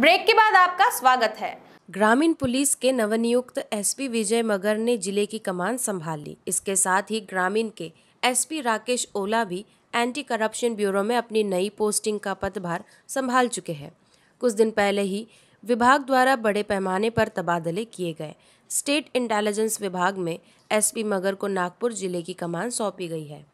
break के बाद आपका स्वागत है ग्रामीण पुलिस के नवनियुक्त एसपी विजय मगर ने जिले की कमान संभाल ली इसके साथ ही ग्रामीण के एसपी राकेश ओला भी एंटी करप्शन ब्यूरो में अपनी नई पोस्टिंग का पदभार संभाल चुके हैं कुछ दिन पहले ही विभाग द्वारा बड़े पैमाने पर तबादले किए गए स्टेट इंटेलिजेंस विभाग में एसपी मगर को नागपुर जिले की कमान सौंपी गई है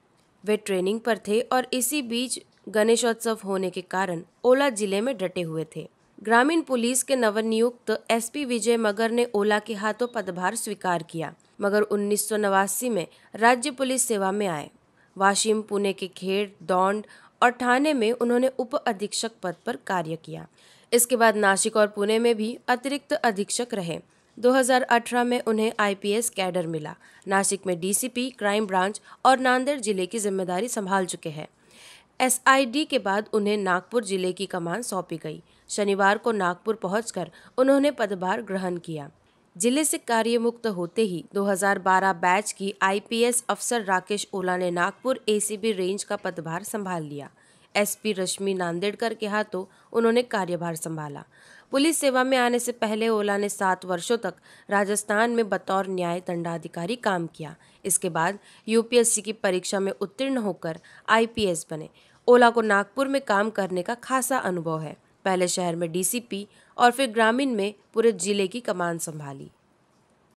वे ट्रेनिंग पर थे और इसी बीच गणेशोत्सव होने के कारण ओला जिले में डटे हुए थे ग्रामीण पुलिस के नवनियुक्त एसपी विजय मगर ने ओला के हाथों पदभार स्वीकार किया मगर उन्नीस में राज्य पुलिस सेवा में आए वाशिम पुणे के खेड़ दौंड और ठाणे में उन्होंने उप अधीक्षक पद पर कार्य किया इसके बाद नासिक और पुणे में भी अतिरिक्त अधीक्षक रहे 2018 में उन्हें आईपीएस कैडर मिला नासिक में डीसीपी क्राइम ब्रांच और नांदेड़ जिले की जिम्मेदारी संभाल चुके हैं एसआईडी के बाद उन्हें नागपुर जिले की कमान सौंपी गई शनिवार को नागपुर पहुंचकर उन्होंने पदभार ग्रहण किया जिले से कार्यमुक्त होते ही 2012 बैच की आईपीएस अफसर राकेश ओला ने नागपुर एसीबी रेंज का पदभार संभाल लिया एसपी रश्मि नांदेड़कर के हाथों उन्होंने कार्यभार संभाला पुलिस सेवा में आने से पहले ओला ने सात वर्षों तक राजस्थान में बतौर न्याय दंडाधिकारी काम किया इसके बाद यूपीएससी की परीक्षा में उत्तीर्ण होकर आईपीएस बने ओला को नागपुर में काम करने का खासा अनुभव है पहले शहर में डीसीपी और फिर ग्रामीण में पूरे जिले की कमान संभाली